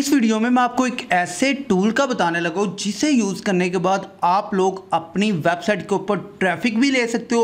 इस वीडियो में मैं आपको एक ऐसे टूल का बताने लगा हूँ जिसे यूज़ करने के बाद आप लोग अपनी वेबसाइट के ऊपर ट्रैफिक भी ले सकते हो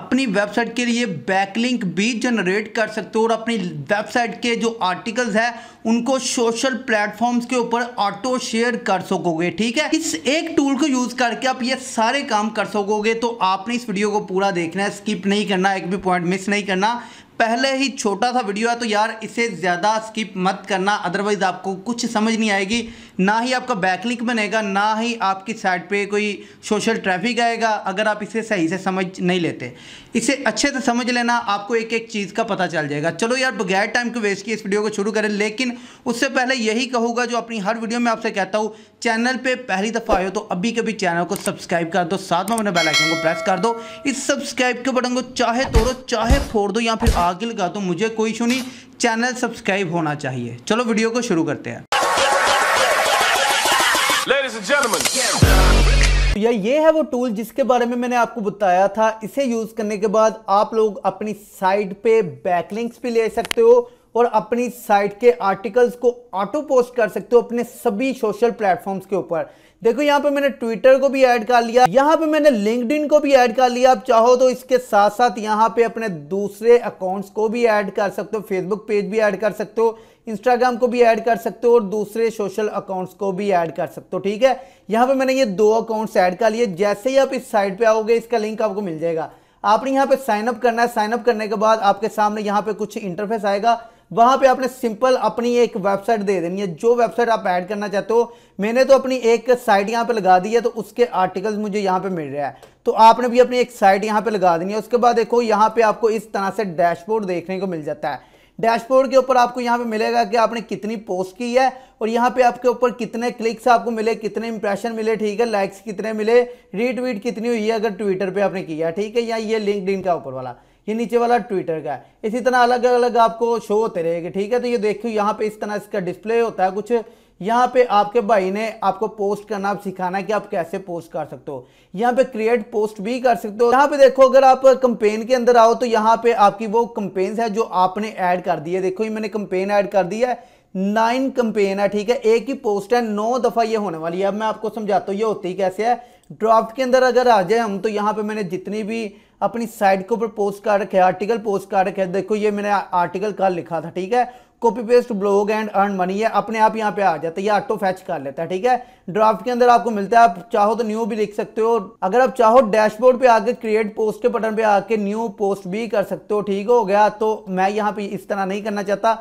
अपनी वेबसाइट के लिए बैकलिंक भी जनरेट कर सकते हो और अपनी वेबसाइट के जो आर्टिकल्स है उनको सोशल प्लेटफॉर्म्स के ऊपर ऑटो शेयर कर सकोगे ठीक है इस एक टूल को यूज़ करके आप ये सारे काम कर सकोगे तो आपने इस वीडियो को पूरा देखना है स्किप नहीं करना एक भी पॉइंट मिस नहीं करना पहले ही छोटा सा वीडियो है तो यार इसे ज़्यादा स्किप मत करना अदरवाइज़ आपको कुछ समझ नहीं आएगी ना ही आपका बैकलिंक बनेगा ना ही आपकी साइट पे कोई सोशल ट्रैफिक आएगा अगर आप इसे सही से समझ नहीं लेते इसे अच्छे से समझ लेना आपको एक एक चीज़ का पता चल जाएगा चलो यार बगैर टाइम को वेस्ट किए इस वीडियो को शुरू करें लेकिन उससे पहले यही कहूँगा जो अपनी हर वीडियो में आपसे कहता हूँ चैनल पर पहली दफ़ा आए हो तो अभी कभी चैनल को सब्सक्राइब कर दो साथ में अपने बेलाइकन को प्रेस कर दो इस सब्सक्राइब के बटन को चाहे तोड़ो चाहे फोड़ दो या फिर आगे लगा दो मुझे कोई इशू नहीं चैनल सब्सक्राइब होना चाहिए चलो वीडियो को शुरू करते हैं ladies and gentlemen. तो ये है वो टूल जिसके बारे में मैंने आपको बताया था इसे यूज करने के बाद आप लोग अपनी साइट पे बैकलिंक्स भी ले सकते हो और अपनी साइट के आर्टिकल्स को ऑटो पोस्ट कर सकते हो अपने सभी सोशल प्लेटफॉर्म्स के ऊपर देखो यहाँ पे मैंने ट्विटर को भी ऐड कर लिया यहाँ पे मैंने लिंकड को भी ऐड कर लिया आप चाहो तो इसके साथ साथ यहाँ पे अपने दूसरे अकाउंट्स को भी ऐड कर सकते हो फेसबुक पेज भी ऐड कर सकते हो इंस्टाग्राम को भी ऐड कर सकते हो और दूसरे सोशल अकाउंट्स को भी ऐड कर सकते हो ठीक है यहाँ पे मैंने ये दो अकाउंट्स ऐड कर लिए जैसे ही आप इस साइट पे आओगे इसका लिंक आपको मिल जाएगा आपने यहाँ पे साइन अप करना है साइन अप करने के बाद आपके सामने यहाँ पे कुछ इंटरफेस आएगा वहां पे आपने सिंपल अपनी एक वेबसाइट दे देनी है जो वेबसाइट आप ऐड करना चाहते हो मैंने तो अपनी एक साइट यहाँ पे लगा दी है तो उसके आर्टिकल्स मुझे यहाँ पे मिल रहा है तो आपने भी अपनी एक साइट यहाँ पे लगा देनी है उसके बाद देखो यहाँ पे आपको इस तरह से डैशबोर्ड देखने को मिल जाता है डैशबोर्ड के ऊपर आपको यहाँ पे मिलेगा कि आपने कितनी पोस्ट की है और यहाँ पे आपके ऊपर कितने क्लिक्स आपको मिले कितने इंप्रेशन मिले ठीक है लाइक्स कितने मिले रीट्वीट कितनी हुई है अगर ट्विटर पे आपने किया ठीक है या ये लिंक का ऊपर वाला ये नीचे वाला ट्विटर का है इसी तरह अलग अलग आपको शो होते रहेगा ठीक है तो ये देखो यहाँ पे इस तरह इसका डिस्प्ले होता है कुछ यहाँ पे आपके भाई ने आपको पोस्ट करना आप सिखाना है कि आप कैसे पोस्ट कर सकते हो यहाँ पे क्रिएट पोस्ट भी कर सकते हो यहाँ पे देखो अगर आप कंपेन के अंदर आओ तो यहाँ पे आपकी वो कंपेन्स है जो आपने ऐड कर दी है देखो ये मैंने कंपेन ऐड कर दिया है नाइन कंपेन है ठीक है एक ही पोस्ट है नौ दफा ये होने वाली है अब मैं आपको समझाता हूँ ये होती कैसे है ड्राफ्ट के अंदर अगर आ जाए हम तो यहाँ पे मैंने जितनी भी अपनी साइड के ऊपर पोस्ट कर रखे आर्टिकल पोस्ट कर रखे देखो ये मैंने आर्टिकल कल लिखा था ठीक है copy paste blog and earn money है अपने आप यहाँ पे आ जाता है ये ऑटो फैच कर लेता है ठीक है ड्राफ्ट के अंदर आपको मिलता है आप चाहो तो न्यू भी लिख सकते हो अगर आप चाहो डैशबोर्ड पे आके क्रिएट पोस्ट के बटन पे आके न्यू पोस्ट भी कर सकते हो ठीक हो गया तो मैं यहाँ पे इस तरह नहीं करना चाहता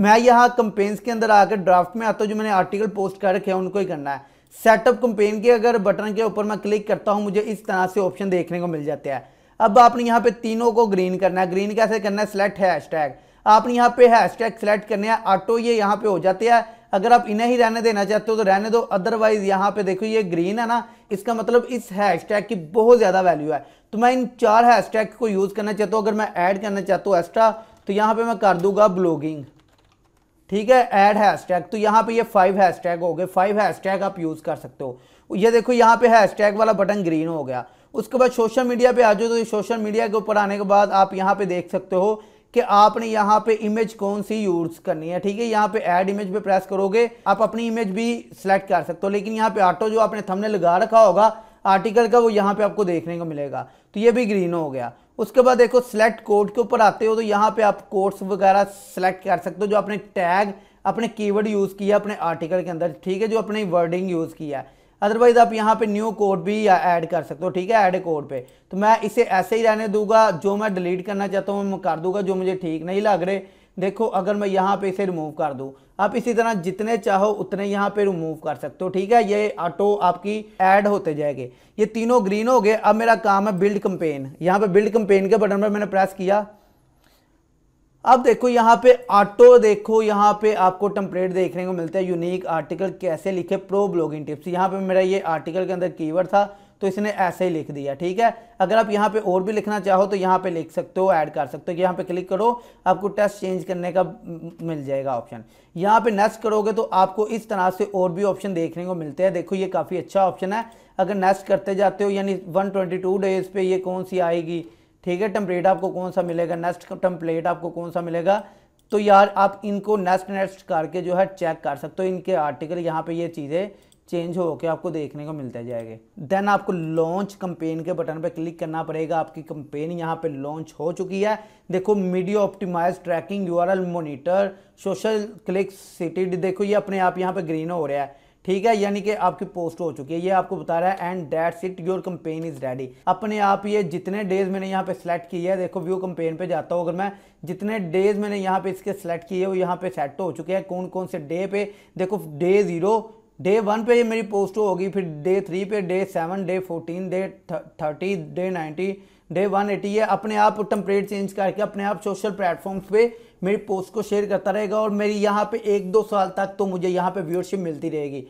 मैं यहाँ कंपेन्स के अंदर आकर ड्राफ्ट में आता हूँ जो मैंने आर्टिकल पोस्ट कर रखे हैं उनको ही करना है सेटअप कंपेन के अगर बटन के ऊपर मैं क्लिक करता हूँ मुझे इस तरह से ऑप्शन देखने को मिल जाता है अब आपने यहाँ पे तीनों को ग्रीन करना है ग्रीन कैसे करना है सिलेक्ट हैश हैशटैग आपने यहाँ पे हैशटैग सेलेक्ट करने हैं ऑटो ये यहाँ पे हो जाते हैं अगर आप इन्हें ही रहने देना चाहते हो तो रहने दो अदरवाइज यहाँ पे देखो ये ग्रीन है ना इसका मतलब इस हैशटैग की बहुत ज़्यादा वैल्यू है तो मैं इन चार हैशटैग को यूज़ करना चाहता हूँ अगर मैं ऐड करना चाहता हूँ एक्स्ट्रा तो यहाँ पे मैं कर दूंगा ब्लॉगिंग ठीक है एड हैशटैग तो यहाँ पे ये फाइव हैशटैग हो गए फाइव हैशटैग आप यूज़ कर सकते हो ये देखो यहाँ पे हैशटैग वाला बटन ग्रीन हो गया उसके बाद सोशल मीडिया पे आ जाओ तो ये सोशल मीडिया के ऊपर आने के बाद आप यहाँ पे देख सकते हो कि आपने यहाँ पे इमेज कौन सी यूज़ करनी है ठीक है यहाँ पे एड इमेज पे प्रेस करोगे आप अपनी इमेज भी सिलेक्ट कर सकते हो लेकिन यहाँ पे ऑटो जो आपने थंबनेल लगा रखा होगा आर्टिकल का वो यहाँ पे आपको देखने को मिलेगा तो ये भी ग्रीन हो गया उसके बाद देखो सिलेक्ट कोड के ऊपर आते हो तो यहाँ पे आप कोड्स वगैरह सेलेक्ट कर सकते हो जो अपने टैग अपने कीवर्ड यूज़ किया अपने आर्टिकल के अंदर ठीक है जो अपने वर्डिंग यूज़ किया है अदरवाइज़ आप यहाँ पे न्यू कोड भी ऐड कर सकते हो ठीक है ऐड कोड पे तो मैं इसे ऐसे ही रहने दूंगा जो मैं डिलीट करना चाहता हूँ मैं कर दूंगा जो मुझे ठीक नहीं लग रहे देखो अगर मैं यहाँ पे इसे रिमूव कर दूँ आप इसी तरह जितने चाहो उतने यहाँ पे रिमूव कर सकते हो ठीक है ये ऑटो आपकी ऐड होते जाएंगे ये तीनों ग्रीन हो गए अब मेरा काम है बिल्ड कंपेन यहाँ पे बिल्ड कंपेन के बटन पर मैंने प्रेस किया अब देखो यहाँ पे ऑटो देखो यहाँ पे आपको टम्पलेट देखने को मिलता है यूनिक आर्टिकल कैसे लिखे प्रो ब्लॉगिंग टिप्स यहाँ पे मेरा ये आर्टिकल के अंदर कीवर्ड था तो इसने ऐसे ही लिख दिया ठीक है अगर आप यहाँ पे और भी लिखना चाहो तो यहाँ पे लिख सकते हो ऐड कर सकते हो यहाँ पे क्लिक करो आपको टेस्ट चेंज करने का मिल जाएगा ऑप्शन यहाँ पे नेक्स्ट करोगे तो आपको इस तरह से और भी ऑप्शन देखने को मिलते हैं देखो ये काफ़ी अच्छा ऑप्शन है अगर नेक्स्ट करते जाते हो यानी वन डेज पर ये कौन सी आएगी ठीक है टम्पलेट आपको कौन सा मिलेगा नेक्स्ट टम्पलेट आपको कौन सा मिलेगा तो यार आप इनको नेक्स्ट नेक्स्ट करके जो है चेक कर सकते हो इनके आर्टिकल यहाँ पे ये चीज़ें चेंज हो के आपको देखने को मिलता जाएगा देन आपको लॉन्च कंपेन के बटन पर क्लिक करना पड़ेगा आपकी कंपेन यहाँ पे लॉन्च हो चुकी है देखो media optimise tracking URL monitor social click city देखो ये अपने आप यहाँ पे ग्रीन हो रहा है ठीक है यानी कि आपकी पोस्ट हो चुकी है ये आपको बता रहा है and that's it your campaign is ready अपने आप ये जितने डेज मैंने यहाँ पे सिलेक्ट किया है देखो व्यू कंपेन पे जाता हूँ अगर मैं जितने डेज मैंने यहाँ पे इसके सेलेक्ट किए वो यहाँ पे सेट हो चुके हैं कौन कौन से डे पे देखो डे जीरो डे वन पे ये मेरी पोस्ट होगी फिर डे थ्री पे day seven day fourteen day thirty day ninety day one eighty ये अपने आप टम्परेट चेंज करके अपने आप सोशल प्लेटफॉर्म्स पे मेरी पोस्ट को शेयर करता रहेगा और मेरी यहाँ पे एक दो साल तक तो मुझे यहाँ पे व्यूअरशिप मिलती रहेगी